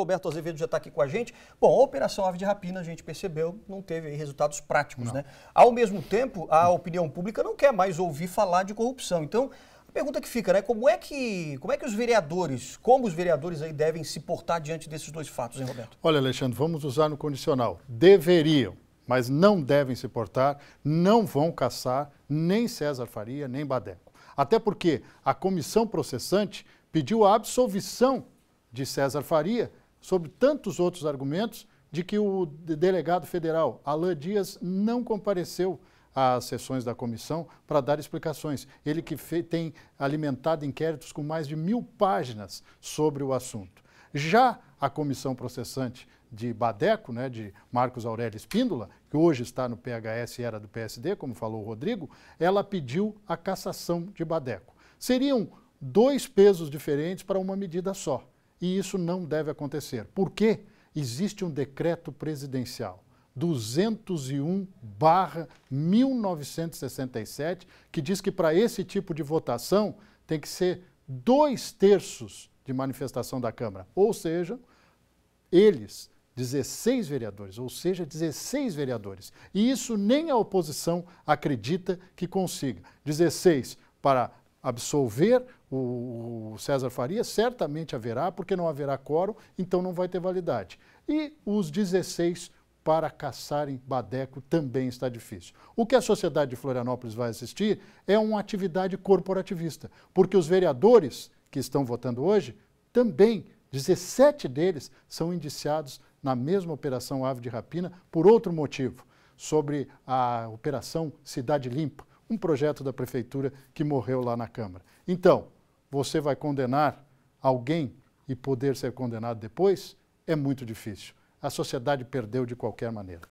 Roberto Azevedo já está aqui com a gente. Bom, a Operação Ave de Rapina, a gente percebeu, não teve resultados práticos, não. né? Ao mesmo tempo, a opinião pública não quer mais ouvir falar de corrupção. Então, a pergunta que fica, né? Como é que, como é que os vereadores, como os vereadores aí devem se portar diante desses dois fatos, hein, Roberto? Olha, Alexandre, vamos usar no condicional. Deveriam, mas não devem se portar, não vão caçar nem César Faria, nem Badeco. Até porque a comissão processante pediu a absolvição de César Faria sobre tantos outros argumentos, de que o delegado federal, Alain Dias, não compareceu às sessões da comissão para dar explicações. Ele que tem alimentado inquéritos com mais de mil páginas sobre o assunto. Já a comissão processante de Badeco, né, de Marcos Aurélio Espíndola, que hoje está no PHS e era do PSD, como falou o Rodrigo, ela pediu a cassação de Badeco. Seriam dois pesos diferentes para uma medida só e isso não deve acontecer. Por quê? Existe um decreto presidencial 201 barra 1967 que diz que para esse tipo de votação tem que ser dois terços de manifestação da Câmara, ou seja, eles, 16 vereadores, ou seja, 16 vereadores. E isso nem a oposição acredita que consiga. 16 para absolver o César Faria, certamente haverá, porque não haverá quórum, então não vai ter validade. E os 16 para caçarem Badeco também está difícil. O que a sociedade de Florianópolis vai assistir é uma atividade corporativista, porque os vereadores que estão votando hoje também 17 deles são indiciados na mesma operação Ave de Rapina por outro motivo, sobre a operação Cidade Limpa, um projeto da prefeitura que morreu lá na Câmara. Então, você vai condenar alguém e poder ser condenado depois? É muito difícil. A sociedade perdeu de qualquer maneira.